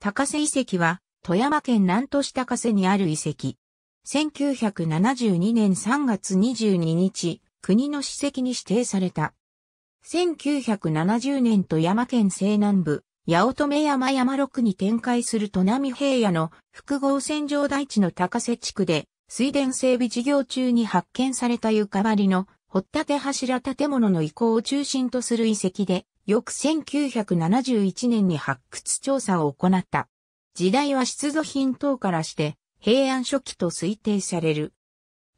高瀬遺跡は、富山県南都市高瀬にある遺跡。1972年3月22日、国の史跡に指定された。1970年富山県西南部、八乙女山山麓に展開する砺波平野の複合線上台地の高瀬地区で、水田整備事業中に発見された床張りの掘立柱建物の移行を中心とする遺跡で、翌1971年に発掘調査を行った。時代は出土品等からして平安初期と推定される。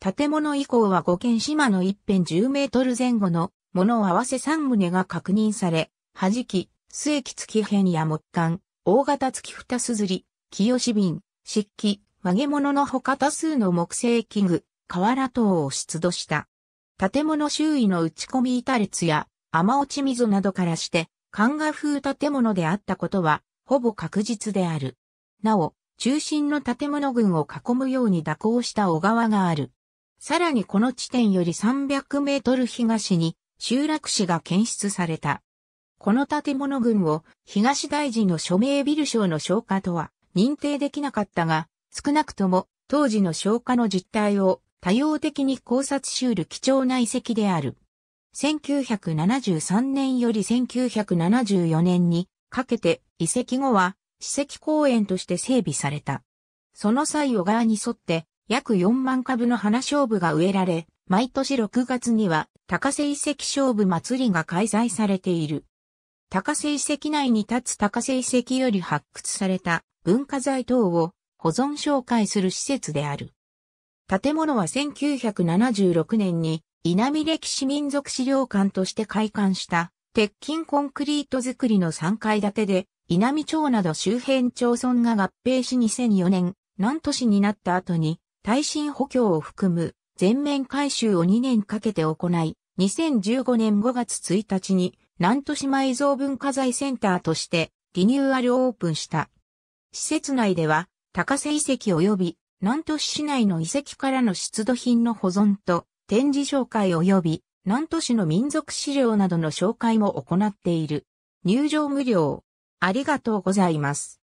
建物以降は五軒島の一辺10メートル前後の物を合わせ3棟が確認され、はじき、末木月辺や木管、大型月二すずり、清し瓶、漆器、曲げ物の他多数の木製器具、瓦等を出土した。建物周囲の打ち込み板列や雨落ち溝などからして、漢画風建物であったことは、ほぼ確実である。なお、中心の建物群を囲むように蛇行した小川がある。さらにこの地点より300メートル東に、集落市が検出された。この建物群を東大寺の署名ビル賞の消化とは認定できなかったが、少なくとも当時の消化の実態を多様的に考察しうる貴重な遺跡である。1973年より1974年にかけて遺跡後は史跡公園として整備された。その際小川に沿って約4万株の花勝負が植えられ、毎年6月には高瀬遺跡勝負祭りが開催されている。高瀬遺跡内に立つ高瀬遺跡より発掘された文化財等を保存紹介する施設である。建物は1976年に稲見歴史民族資料館として開館した、鉄筋コンクリート造りの3階建てで、稲見町など周辺町村が合併し2004年、南都市になった後に、耐震補強を含む全面改修を2年かけて行い、2015年5月1日に、南都市埋蔵文化財センターとしてリニューアルオープンした。施設内では、高瀬遺跡及び南都市市内の遺跡からの出土品の保存と展示紹介及び南都市の民族資料などの紹介も行っている。入場無料。ありがとうございます。